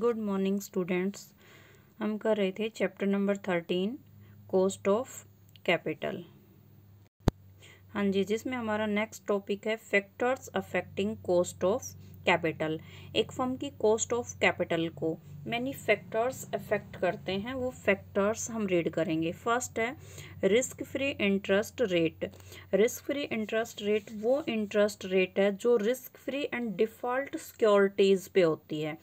good morning students हम कर रहे थे chapter number thirteen cost of capital हाँ जी जिसमें हमारा नेक्स्ट टॉपिक है factors affecting cost of capital एक फर्म की कोस्ट ऑफ कैपिटल को मैनी फैक्टर्स अफेक्ट करते हैं वो फैक्टर्स हम रीड करेंगे फर्स्ट है risk free interest rate risk free interest rate वो इंटरेस्ट रेट है जो risk free and default securities पे होती है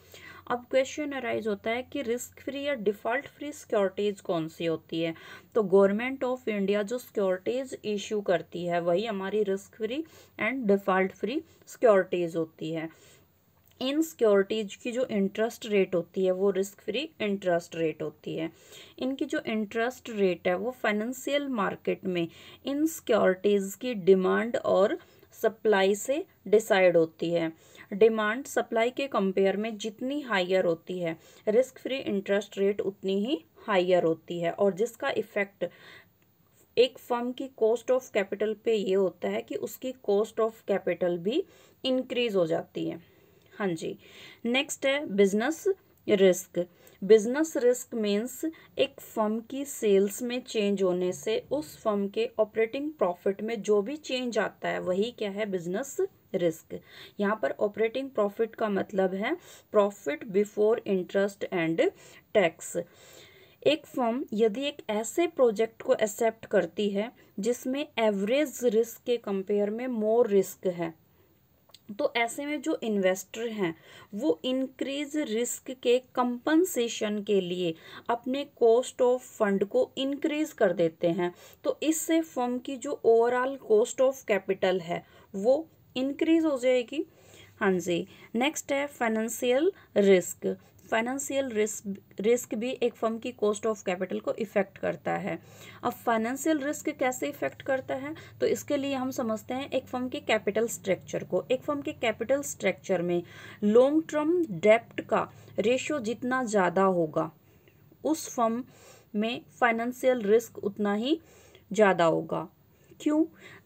अब क्वेश्चन अराइज होता है कि रिस्क फ्री या डिफ़ॉल्ट फ्री सिक्योरिटीज़ कौन सी होती है तो गवर्नमेंट ऑफ इंडिया जो सिक्योरिटीज़ इशू करती है वही हमारी risk free and default free securities होती है इन सिक्योरिटीज़ की जो इंटरेस्ट रेट होती है वो रिस्क फ्री इंटरेस्ट रेट होती है इनकी जो इंटरेस्ट रेट है वो फाइनेंशियल मार्केट में इन सिक्योरिटीज़ की डिमांड और सप्लाई से डिसाइड होती है डिमांड सप्लाई के कंपेयर में जितनी हायर होती है रिस्क फ्री इंटरेस्ट रेट उतनी ही हायर होती है और जिसका इफेक्ट एक फर्म की कॉस्ट ऑफ कैपिटल पे ये होता है कि उसकी कॉस्ट ऑफ कैपिटल भी इंक्रीज हो जाती है हाँ जी नेक्स्ट है business risk business risk means एक फर्म की सेल्स में चेंज होने से उस फर्म के ऑपरेटिंग प्रॉफिट में जो भी चेंज आता है वही क्या है बिजनेस रिस्क यहाँ पर ऑपरेटिंग प्रॉफिट का मतलब है profit before interest and tax एक फर्म यदि एक ऐसे प्रोजेक्ट को एक्सेप्ट करती है जिसमें एवरेज रिस्क के कंपेयर में मोर रिस्क है तो ऐसे में जो इन्वेस्टर हैं वो इंक्रीज रिस्क के कंपनसेशन के लिए अपने कॉस्ट ऑफ फंड को इंक्रीज कर देते हैं तो इससे फर्म की जो ओवरऑल कॉस्ट ऑफ कैपिटल है वो इंक्रीज हो जाएगी हाँ जी नेक्स्ट है financial risk financial risk risk भी एक फर्म की कॉस्ट ऑफ कैपिटल को इफेक्ट करता है अब फाइनेंशियल रिस्क कैसे इफेक्ट करता है तो इसके लिए हम समझते हैं एक फर्म के कैपिटल स्ट्रक्चर को एक फर्म के कैपिटल स्ट्रक्चर में लॉन्ग टर्म डेप्ट का रेशियो जितना ज़्यादा होगा उस फर्म में फाइनेंशियल रिस्क उतना ही ज़्यादा होगा क्यों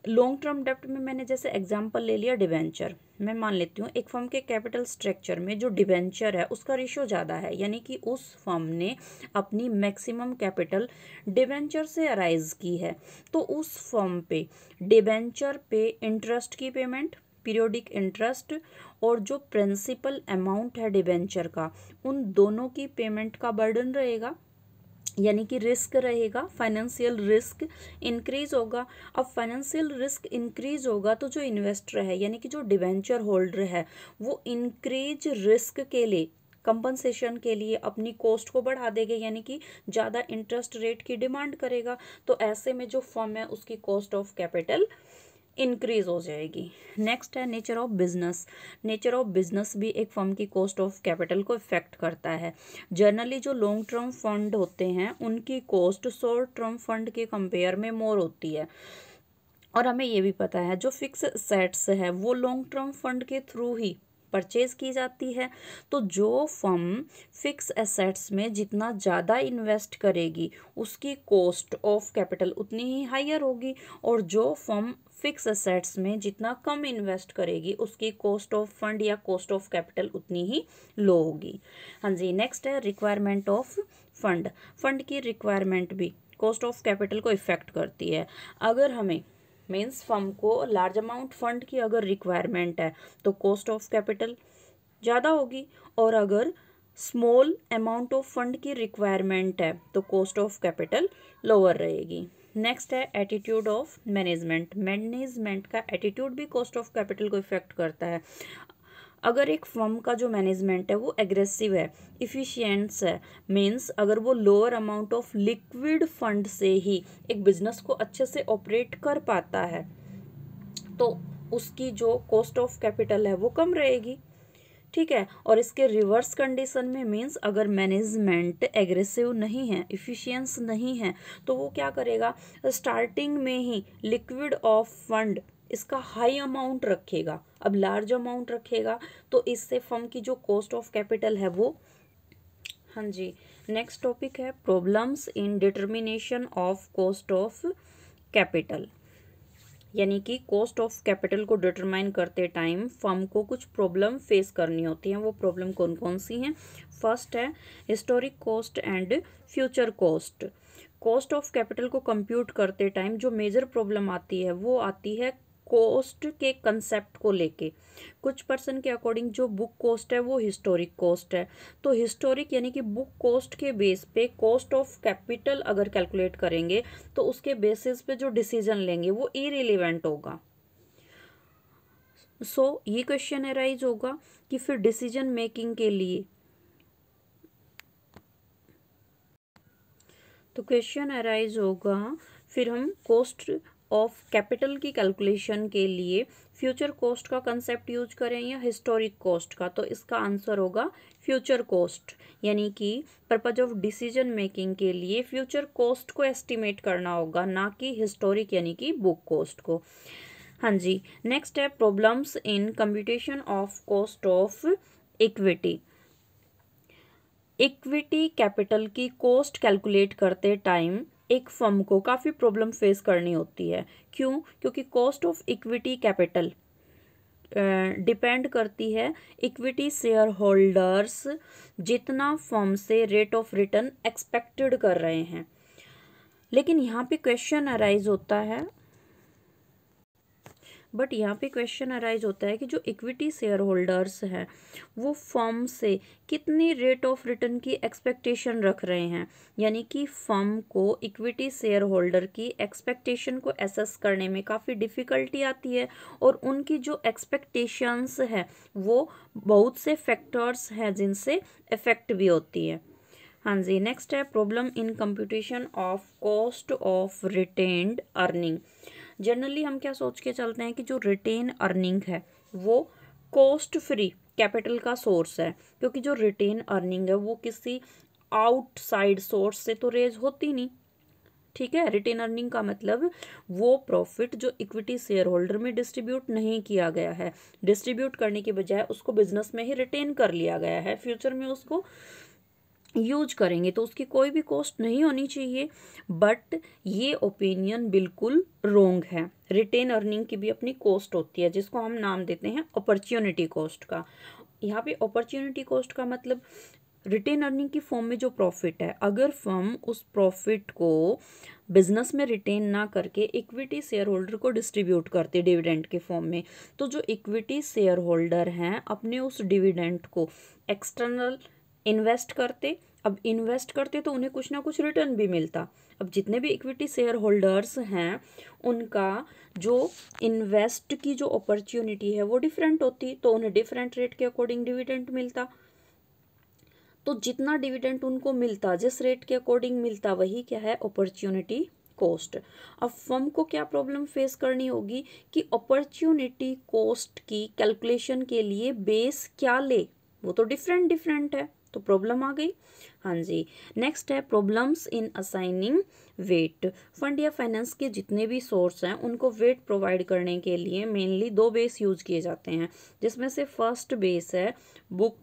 लॉन्ग टर्म डेप्ट में मैंने जैसे एग्जाम्पल ले लिया डिवेंचर मैं मान लेती हूँ एक फर्म के कैपिटल स्ट्रक्चर में जो डिबेंचर है उसका रेशियो ज़्यादा है यानी कि उस फर्म ने अपनी मैक्सिमम कैपिटल डिबेंचर से अराइज की है तो उस फर्म पे डिबेंचर पे इंटरेस्ट की पेमेंट पीरियोडिक इंटरेस्ट और जो प्रिंसिपल अमाउंट है डिबेंचर का उन दोनों की पेमेंट का बर्डन रहेगा यानी कि रिस्क रहेगा फाइनेंशियल रिस्क इंक्रीज होगा अब फाइनेंशियल रिस्क इंक्रीज होगा तो जो इन्वेस्टर है यानी कि जो डिवेंचर होल्डर है वो इंक्रीज रिस्क के लिए कंपनसेशन के लिए अपनी कॉस्ट को बढ़ा देगा यानी कि ज़्यादा इंटरेस्ट रेट की डिमांड करेगा तो ऐसे में जो फर्म है उसकी कॉस्ट ऑफ कैपिटल इंक्रीज हो जाएगी नेक्स्ट है nature of business nature of business भी एक फर्म की कॉस्ट ऑफ कैपिटल को इफेक्ट करता है जनरली जो लॉन्ग टर्म फंड होते हैं उनकी कॉस्ट शॉर्ट टर्म फंड के कंपेयर में मोर होती है और हमें ये भी पता है जो फिक्स सेट्स है वो लॉन्ग टर्म फंड के थ्रू ही परचेज़ की जाती है तो जो फर्म फिक्स एसेट्स में जितना ज़्यादा इन्वेस्ट करेगी उसकी कॉस्ट ऑफ कैपिटल उतनी ही हायर होगी और जो फर्म फिक्स एसेट्स में जितना कम इन्वेस्ट करेगी उसकी कॉस्ट ऑफ फंड या कॉस्ट ऑफ कैपिटल उतनी ही लो होगी हाँ जी नेक्स्ट है रिक्वायरमेंट ऑफ फंड फंड की रिक्वायरमेंट भी कॉस्ट ऑफ कैपिटल को इफेक्ट करती है अगर हमें मीन्स फर्म को लार्ज अमाउंट फंड की अगर रिक्वायरमेंट है तो कॉस्ट ऑफ कैपिटल ज़्यादा होगी और अगर स्मॉल अमाउंट ऑफ फंड की रिक्वायरमेंट है तो कॉस्ट ऑफ कैपिटल लोअर रहेगी नेक्स्ट है एटीट्यूड ऑफ मैनेजमेंट मैनेजमेंट का एटीट्यूड भी कॉस्ट ऑफ कैपिटल को इफेक्ट करता है अगर एक फर्म का जो मैनेजमेंट है वो एग्रेसिव है इफ़िशियंस है मीन्स अगर वो lower amount of liquid fund से ही एक बिजनेस को अच्छे से ऑपरेट कर पाता है तो उसकी जो कॉस्ट ऑफ कैपिटल है वो कम रहेगी ठीक है और इसके रिवर्स कंडीशन में मीन्स अगर मैनेजमेंट एग्रेसिव नहीं है इफ़िशियंस नहीं है तो वो क्या करेगा स्टार्टिंग में ही लिक्विड ऑफ फंड इसका हाई अमाउंट रखेगा अब लार्ज अमाउंट रखेगा तो इससे फर्म की जो कॉस्ट ऑफ कैपिटल है वो हाँ जी नेक्स्ट टॉपिक है problems in determination of cost of capital यानी कि कॉस्ट ऑफ कैपिटल को डिटरमाइन करते टाइम फर्म को कुछ प्रॉब्लम फेस करनी होती हैं वो प्रॉब्लम कौन कौन सी हैं फर्स्ट है historic cost and future cost cost of capital को कंप्यूट करते टाइम जो मेजर प्रॉब्लम आती है वो आती है कॉस्ट के कंसेप्ट को लेके कुछ पर्सन के अकॉर्डिंग जो बुक कॉस्ट है वो हिस्टोरिक कॉस्ट है तो हिस्टोरिक यानी कि बुक कॉस्ट के बेस पे कॉस्ट ऑफ कैपिटल अगर कैलकुलेट करेंगे तो उसके बेसिस पे जो डिसीजन लेंगे वो इरिलीवेंट होगा सो so, ये क्वेश्चन अराइज होगा कि फिर डिसीजन मेकिंग के लिए तो क्वेश्चन अराइज होगा फिर हम कॉस्ट ऑफ कैपिटल की कैलकुलेशन के लिए फ्यूचर कॉस्ट का कंसेप्ट यूज करें या हिस्टोरिक कॉस्ट का तो इसका आंसर होगा फ्यूचर कॉस्ट यानी कि पर्पज ऑफ डिसीजन मेकिंग के लिए फ्यूचर कॉस्ट को एस्टिमेट करना होगा ना कि हिस्टोरिक यानी कि बुक कॉस्ट को हाँ जी नेक्स्ट है problems in computation of cost of equity equity capital की कॉस्ट कैलकुलेट करते टाइम एक फर्म को काफ़ी प्रॉब्लम फेस करनी होती है क्यों क्योंकि cost of equity capital depend करती है इक्विटी शेयर होल्डर्स जितना फर्म से रेट ऑफ रिटर्न एक्सपेक्टेड कर रहे हैं लेकिन यहाँ पे क्वेश्चन अराइज होता है बट यहाँ पे क्वेश्चन अराइज होता है कि जो इक्विटी शेयर होल्डर्स हैं वो फर्म से कितनी रेट ऑफ रिटर्न की एक्सपेक्टेशन रख रहे हैं यानी कि फर्म को इक्विटी शेयर होल्डर की एक्सपेक्टेशन को एसेस करने में काफ़ी डिफ़िकल्टी आती है और उनकी जो एक्सपेक्टेशंस है वो बहुत से फैक्टर्स हैं जिनसे इफ़ेक्ट भी होती है हाँ जी नेक्स्ट है problem in computation of cost of retained earning generally हम क्या सोच के चलते हैं कि जो रिटेन अर्निंग है वो कॉस्ट फ्री कैपिटल का सोर्स है क्योंकि जो रिटेन अर्निंग है वो किसी आउटसाइड सोर्स से तो रेज होती नहीं ठीक है रिटेन अर्निंग का मतलब वो प्रॉफिट जो इक्विटी शेयर होल्डर में डिस्ट्रीब्यूट नहीं किया गया है डिस्ट्रीब्यूट करने के बजाय उसको बिजनेस में ही रिटेन कर लिया गया है फ्यूचर में उसको यूज करेंगे तो उसकी कोई भी कॉस्ट नहीं होनी चाहिए बट ये ओपिनियन बिल्कुल रोंग है रिटेन अर्निंग की भी अपनी कॉस्ट होती है जिसको हम नाम देते हैं अपॉर्चुनिटी कॉस्ट का यहाँ पे अपॉर्चुनिटी कॉस्ट का मतलब रिटेन अर्निंग की फॉर्म में जो प्रॉफिट है अगर फर्म उस प्रॉफिट को बिजनेस में रिटेन ना करके इक्विटी शेयर होल्डर को डिस्ट्रीब्यूट करते डिविडेंड के फॉर्म में तो जो इक्विटी शेयर होल्डर हैं अपने उस डिविडेंड को एक्सटर्नल इन्वेस्ट करते अब इन्वेस्ट करते तो उन्हें कुछ ना कुछ रिटर्न भी मिलता अब जितने भी इक्विटी शेयर होल्डर्स हैं उनका जो इन्वेस्ट की जो अपॉर्चुनिटी है वो डिफरेंट होती तो उन्हें डिफरेंट रेट के अकॉर्डिंग डिविडेंट मिलता तो जितना डिविडेंट उनको मिलता जिस रेट के अकॉर्डिंग मिलता वही क्या है अपॉर्चुनिटी कॉस्ट अब फर्म को क्या प्रॉब्लम फेस करनी होगी कि अपॉर्चुनिटी कॉस्ट की कैलकुलेशन के लिए बेस क्या ले वो तो डिफरेंट डिफरेंट है तो प्रॉब्लम आ गई हाँ जी नेक्स्ट है problems in assigning weight fund या फाइनेंस के जितने भी सोर्स हैं उनको वेट प्रोवाइड करने के लिए मेनली दो बेस यूज किए जाते हैं जिसमें से फर्स्ट बेस है बुक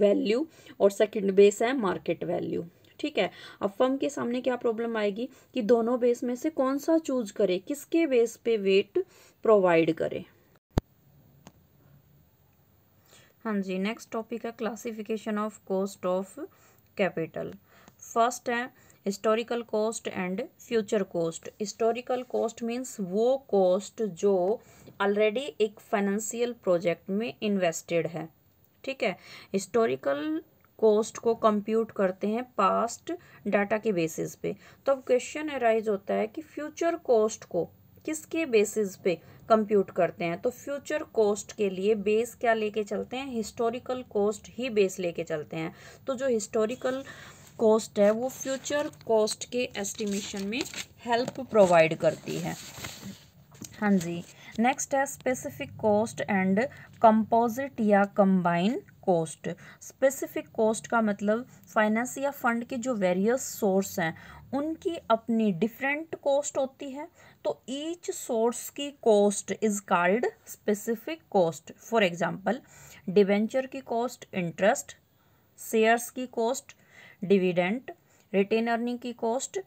वैल्यू और सेकंड बेस है मार्केट वैल्यू ठीक है अब फर्म के सामने क्या प्रॉब्लम आएगी कि दोनों बेस में से कौन सा चूज करे किसके बेस पे वेट प्रोवाइड करे हाँ जी नेक्स्ट टॉपिक है classification of cost of capital first है historical cost and future cost historical cost means वो कॉस्ट जो ऑलरेडी एक फाइनेंशियल प्रोजेक्ट में इन्वेस्टेड है ठीक है हिस्टोरिकल कॉस्ट को कंप्यूट करते हैं पास्ट डाटा के बेसिस पे तो अब क्वेश्चन अराइज होता है कि फ्यूचर कॉस्ट को किसके बेसिस पे कंप्यूट करते हैं तो फ्यूचर कॉस्ट के लिए बेस क्या लेके चलते हैं हिस्टोरिकल कॉस्ट ही बेस लेके चलते हैं तो जो हिस्टोरिकल कॉस्ट है वो फ्यूचर कॉस्ट के एस्टिमेशन में हेल्प प्रोवाइड करती है हाँ जी नेक्स्ट है स्पेसिफिक कॉस्ट एंड कंपोजिट या कंबाइन कॉस्ट स्पेसिफिक कॉस्ट का मतलब फाइनेंस या फंड के जो वेरियस सोर्स हैं उनकी अपनी डिफरेंट कॉस्ट होती है तो ईच सोर्स की cost is called specific cost for example debenture की कॉस्ट इंटरेस्ट शेयर्स की कॉस्ट डिविडेंट रिटेन अर्निंग की कॉस्ट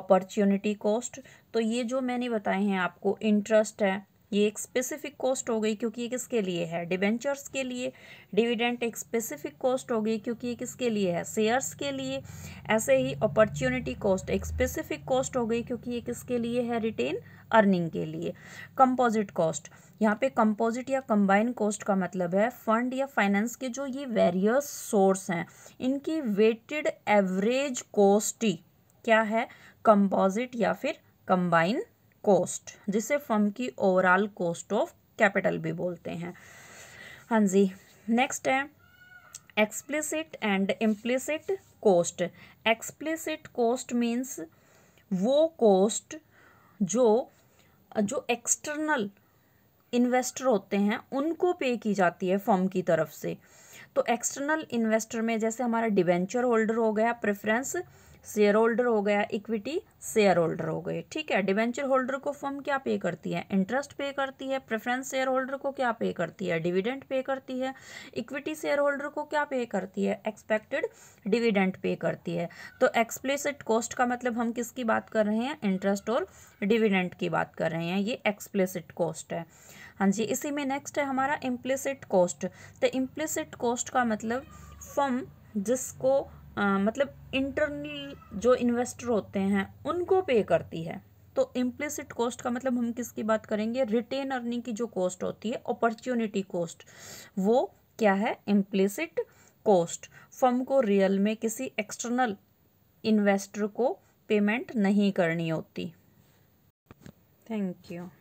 अपॉर्चुनिटी कॉस्ट तो ये जो मैंने बताए हैं आपको इंटरेस्ट है ये एक स्पेसिफिक कॉस्ट हो गई क्योंकि ये किसके लिए है डिबेंचर्स के लिए डिविडेंट एक स्पेसिफिक कॉस्ट हो गई क्योंकि ये किसके लिए है शेयर्स के लिए ऐसे ही अपॉर्चुनिटी कॉस्ट एक स्पेसिफिक कॉस्ट हो गई क्योंकि ये किसके लिए है रिटेन अर्निंग के लिए कंपोजिट कॉस्ट यहाँ पे कंपोजिट या कंबाइन कॉस्ट का मतलब है फंड या फाइनेंस के जो ये वेरियस सोर्स हैं इनकी वेटेड एवरेज कॉस्ट क्या है कंपोजिट या फिर कंबाइन कॉस्ट जिसे फर्म की ओवरऑल कॉस्ट ऑफ कैपिटल भी बोलते हैं हाँ जी नेक्स्ट है explicit and implicit cost explicit cost means वो कॉस्ट जो जो एक्सटर्नल इन्वेस्टर होते हैं उनको पे की जाती है फर्म की तरफ से तो एक्सटर्नल इन्वेस्टर में जैसे हमारा डिबेंचर होल्डर हो गया प्रेफरेंस शेयर होल्डर हो गया इक्विटी शेयर होल्डर हो गए ठीक है डिवेंचर होल्डर को फर्म क्या पे करती है इंटरेस्ट पे करती है प्रेफरेंस शेयर होल्डर को क्या पे करती है डिविडेंड पे करती है इक्विटी शेयर होल्डर को क्या पे करती है एक्सपेक्टेड डिविडेंड पे करती है तो एक्सप्लेसिट कॉस्ट का मतलब हम किसकी बात कर रहे हैं इंटरेस्ट और डिविडेंड की बात कर रहे हैं ये एक्सप्लेसिट कॉस्ट है हाँ जी इसी में नेक्स्ट है हमारा इम्प्लिसिट कॉस्ट तो इम्प्लिसिट कॉस्ट का मतलब फर्म जिसको आ, मतलब इंटरनल जो इन्वेस्टर होते हैं उनको पे करती है तो इम्प्लिसिट कॉस्ट का मतलब हम किसकी बात करेंगे रिटेन अर्निंग की जो कॉस्ट होती है अपॉर्चुनिटी कॉस्ट वो क्या है इम्प्लिसिट कॉस्ट फर्म को रियल में किसी एक्सटर्नल इन्वेस्टर को पेमेंट नहीं करनी होती थैंक यू